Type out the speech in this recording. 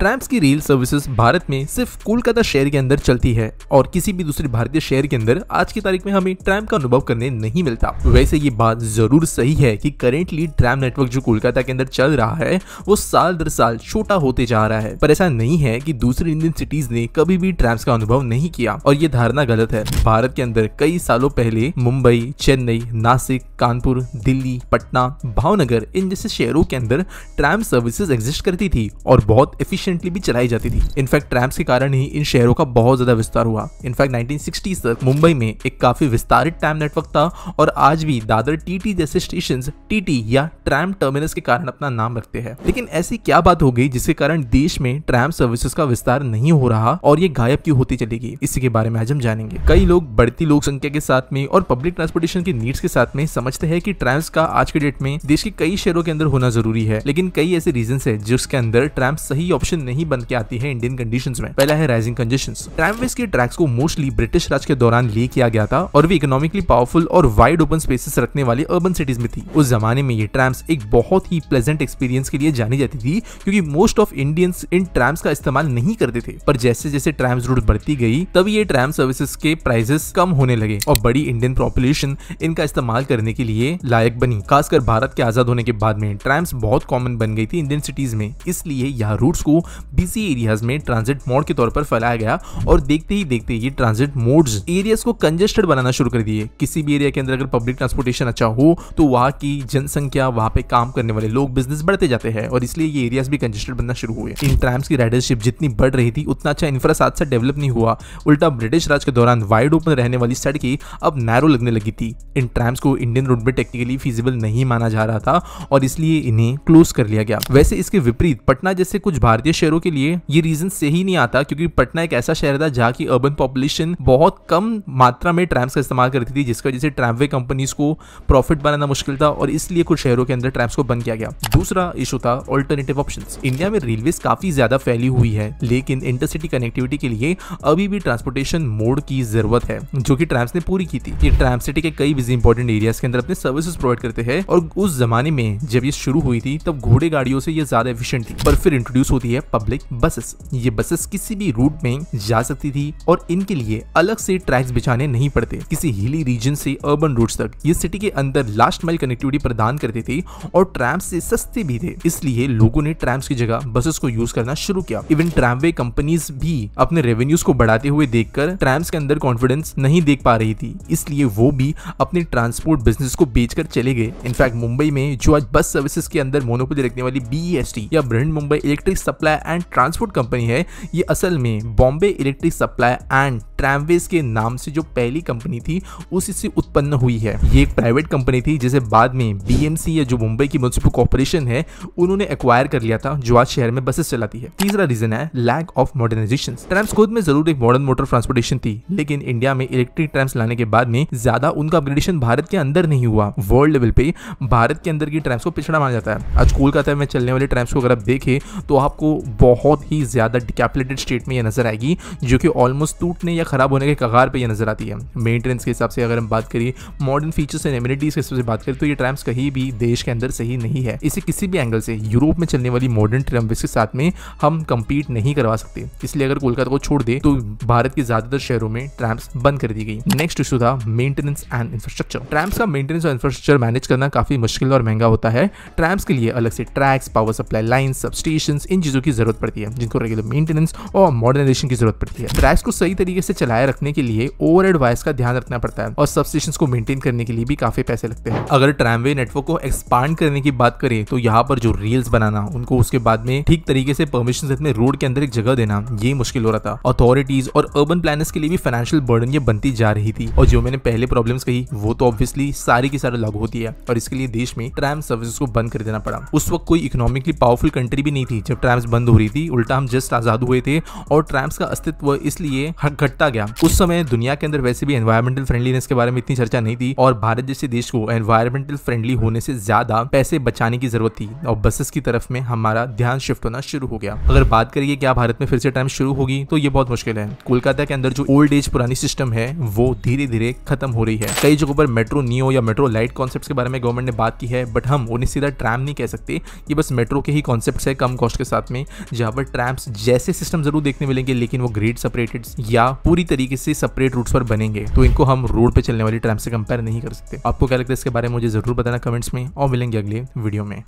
ट्रैम्स की rail services Bharat में सिर्फ कोलकाता शहर के अंदर चलती है और किसी भी दूसरे भारतीय शहर के अंदर आज की तारीख में हमें ट्रैम का अनुभव करने नहीं मिलता वैसे ये बात जरूर सही है कि करेंटली ट्रैम नेटवर्क जो कोलकाता के अंदर चल रहा है वो साल दर साल छोटा होते जा रहा है पर ऐसा नहीं है की दूसरी इंडियन सिटीज ने कभी भी ट्रैम्स का अनुभव नहीं किया और ये धारणा गलत है भारत के अंदर कई सालों पहले मुंबई चेन्नई नासिक कानपुर दिल्ली पटना भावनगर इन जैसे शहरों के अंदर ट्रैम सर्विसेज एग्जिस्ट करती थी और बहुत एफिशियंट इंटेलिजेंटली भी चलाई जाती थी इनफैक्ट ट्रैम्स के कारण ही इन शहरों का बहुत ज्यादा विस्तार हुआ इनफैक्ट नाइनटीन तक मुंबई में एक काफी विस्तारित ट्रैम नेटवर्क था और आज भी दादर टीटी जैसे स्टेशन टीटी या ट्रैम टर्मिनस के कारण अपना नाम रखते हैं लेकिन ऐसी क्या बात हो गई जिसके कारण देश में ट्रैम सर्विसेज का विस्तार नहीं हो रहा और ये गायब क्यों होती चलेगी इसी के बारे में आज हम जानेंगे कई लोग बढ़ती लोक संख्या के साथ में और पब्लिक ट्रांसपोर्टेशन की नीड्स के साथ में समझते हैं कि ट्रैम्स का आज के डेट में देश के कई शहरों के अंदर होना जरूरी है लेकिन कई ऐसे रीजन है जिसके अंदर ट्रैम्स सही ऑप्शन नहीं बन के आती है इंडियन कंडीशन में पहला है राइजिंग कंजेशन ट्रामवेज के ट्रैक्स को मोस्टली ब्रिटिश राज के दौरान ले किया गया था और वे इकोनॉमिकली पावरफुल और वाइड ओपन स्पेसेस रखने वाली अर्बन सिटीज में थी उस जमाने में ये ट्रैम्स एक बहुत ही प्लेजेंट एक्सपीरियंस के लिए जानी जाती थी क्योंकि मोस्ट ऑफ इंडियंस इन ट्रैम्स का इस्तेमाल नहीं करते थे पर जैसे जैसे ट्रैम्स रूट बढ़ती गई तभी ये ट्रैम सर्विसेज के प्राइसेस कम होने लगे और बड़ी इंडियन पॉपुलेशन इनका इस्तेमाल करने के लिए लायक बनी खासकर भारत के आजाद होने के बाद में ट्रैम्स बहुत कॉमन बन गई थी इंडियन सिटीज में इसलिए यहाँ रूट्स को बिजी एरियाज में ट्रांजिट मोड के तौर पर फैलाया गया और देखते ही देखते ये ट्रांजिट मोड्स एरियाज को कंजेस्टेड बनाना शुरू कर दिए किसी भी एरिया के अंदर अगर पब्लिक ट्रांसपोर्टेशन अच्छा हो तो वहाँ की जनसंख्या वहाँ पे काम करने वाले लोग बिजनेस बढ़ते जाते हैं और इसलिए ये एरियाज भी कंजेस्टेड बनना शुरू हुए इन ट्राइम्स की राइडरशिप जितनी बढ़ रही थी उतना अच्छा इंफ्रा साथ साथ डेवलप नहीं हुआ उल्टा ब्रिटिश राज के दौरान वाइड ओपन रहने वाली सड़कें अब नैरो लगने लगी थी इन ट्राइम्स को इंडियन रोड में टेक्निकली फिजिबल नहीं माना जा रहा था और इसलिए इन्हें क्लोज कर लिया गया वैसे इसके विपरीत पटना जैसे कुछ भारतीय शहरों के लिए ये रीजन सही नहीं आता क्योंकि पटना एक ऐसा शहर था जहाँ की अर्बन पॉपुलेशन बहुत कम मात्रा में ट्रैम्स का इस्तेमाल करती थी जिसकी वजह से ट्रैमवे कंपनीज को प्रॉफिट बनाना मुश्किल था और इसलिए कुछ शहरों के अंदर ट्रैम्स को बंद किया गया दूसरा इशू था ऑल्टरनेटिव ऑप्शन इंडिया में रेलवे काफी ज्यादा फैली हुई है लेकिन इंटरसिटी कनेक्टिविटी के लिए अभी भी ट्रांसपोर्टेशन मोड की जरूरत है जो की ट्रैम्स ने पूरी की थी ये ट्रैम सिटी के कई बिजी इंपॉर्टेंट एरियाज के अंदर अपने सर्विसेज प्रोवाइड करते हैं और उस जमाने में जब ये शुरू हुई थी तब घोड़े गाड़ियों से ये ज्यादा एफिशिएंट थी पर फिर इंट्रोड्यूस होती है पब्लिक बसेस ये बसेस किसी भी रूट में जा सकती थी और इनके लिए अलग से ट्रैक्स बिछाने नहीं पड़ते किसी हिली रीजन से अर्बन रूट तक ये सिटी के अंदर लास्ट माइल कनेक्टिविटी प्रदान करते थे और ट्रैम्स से सस्ते भी थे इसलिए लोगों ने ट्रैम्स की जगह बसेस को यूज करना शुरू किया इवन ट्रैमवे कंपनीज भी अपने रेवेन्यूज को बढ़ाते हुए देखकर ट्रैम्स के अंदर कॉन्फिडेंस नहीं देख पा रही थी इसलिए वो भी अपने ट्रांसपोर्ट बिजनेस को बेचकर चले गए इनफैक्ट मुंबई में जो आज बस सर्विसेज के अंदर मोनोपोली रखने वाली बीएसटी e या ब्रिंड Mumbai electric supply supply and transport company है ये असल में Bombay electric supply and tramways के नाम से जो पहली कंपनी थी उसी से उत्पन्न हुई है ये एक प्राइवेट कंपनी थी जिसे बाद में बीएमसी या जो मुंबई की म्यूनसिपल कॉरपोरेशन है उन्होंने एक्वायर कर लिया था जो आज शहर में बसेस चलाती है तीसरा रीजन है लैक ऑफ मॉडर्नाइजेशन ट्रैम्स खुद में जरूर एक मॉडर्न मोटर ट्रांसपोर्टेशन थी लेकिन इंडिया में इलेक्ट्रिक ट्रैम्स लाने के बाद में ज्यादा उनका अपग्रेडेशन भारत के अंदर नहीं हुआ वर्ल्ड लेवल पे भारत के अंदर की ट्रैम्स को पिछड़ा माना जाता है आज कोलकाता में चलने वाले ट्रैम्स को अगर आप देखें तो आपको बहुत ही ज़्यादा डिकैपलेटेड स्टेट में ये नज़र आएगी जो कि ऑलमोस्ट टूटने या ख़राब होने के कगार पर यह नज़र आती है मेंटेनेंस के हिसाब से अगर हम बात करिए मॉडर्न फीचर्स एंड एम्यूनिटीज़ के हिसाब से बात करें तो ये ट्रैम्स कहीं भी देश के अंदर सही नहीं है इसे किसी भी एंगल से यूरोप में चलने वाली मॉडर्न ट्रम्बिस के साथ में हम कंपीट नहीं करवा सकते इसलिए अगर कोलकाता को छोड़ दे तो भारत के ज़्यादातर शहरों में ट्रैम्स बंद कर दी गई नेक्स्ट इशू था मेंटेनेंस एंड इंफ्रास्ट्रक्चर ट्रैम्स का मेंटेनेंस और इंफ्रास्ट्रक्चर मैनेज करना काफ़ी मुश्किल और महंगा होता है ट्रैम्स के लिए अलग से tracks power supply line sub station इन चीज़ों की की ज़रूरत पड़ती है जिनको रेगुलर मेंटेनेंस और मॉडर्नाइजेशन की ज़रूरत पड़ती है ट्रैक्स को सही तरीके से चलाए रखने के लिए ओवर एडवाइस का ध्यान रखना पड़ता है और सब स्टेशन को मेंटेन करने के लिए भी काफ़ी पैसे लगते हैं अगर ट्रामवे नेटवर्क को एक्सपांड करने की बात करें तो यहाँ पर जो रील्स बनाना उनको उसके बाद में ठीक तरीके से परमिशन सहित रोड के अंदर एक जगह देना ये मुश्किल हो रहा था अथॉरिटीज और अर्बन प्लानर्स के लिए भी फाइनेंशियल बर्डन ये बनती जा रही थी और जो मैंने पहले प्रॉब्लम कही वो तो ऑब्वियसली सारी की सारी लागू होती है और इसके लिए देश में ट्रैम सर्विस को बंद कर देना पड़ा उस वक्त कोई इकोनॉमिकली पावरफुल कंट्री भी नहीं थी जब ट्रैम्स बंद बंद हो रही थी उल्टा हम जस्ट आजाद हुए थे और ट्रैम्स का अस्तित्व इसलिए घटता गया उस समय दुनिया के अंदर वैसे भी एनवायरमेंटल फ्रेंडलीनेस के बारे में इतनी चर्चा नहीं थी और भारत जैसे देश को एनवायरमेंटल फ्रेंडली होने से ज्यादा पैसे बचाने की जरूरत थी और बसेस की तरफ में हमारा ध्यान शिफ्ट होना शुरू हो गया अगर बात करिए क्या भारत में फिर से ट्रैम्स शुरू होगी तो ये बहुत मुश्किल है कोलकाता के अंदर जो ओल्ड एज पुरानी सिस्टम है वो धीरे धीरे खत्म हो रही है कई जगहों पर मेट्रो नियो या मेट्रो लाइट कॉन्सेप्ट के बारे में गवर्नमेंट ने बात की है बट हम उन्हें सीधा ट्रैम नहीं कह सकते ये बस मेट्रो के ही कॉन्सेप्ट है कम कॉस्ट के साथ में जहां पर ट्रैम्स जैसे सिस्टम जरूर देखने मिलेंगे लेकिन वो ग्रेड सेपरेटेड या पूरी तरीके से सेपरेट रूट्स पर बनेंगे तो इनको हम रोड पर चलने वाली ट्रैम से कंपेयर नहीं कर सकते आपको क्या लगता है इसके बारे में मुझे जरूर बताना कमेंट्स में और मिलेंगे अगले वीडियो में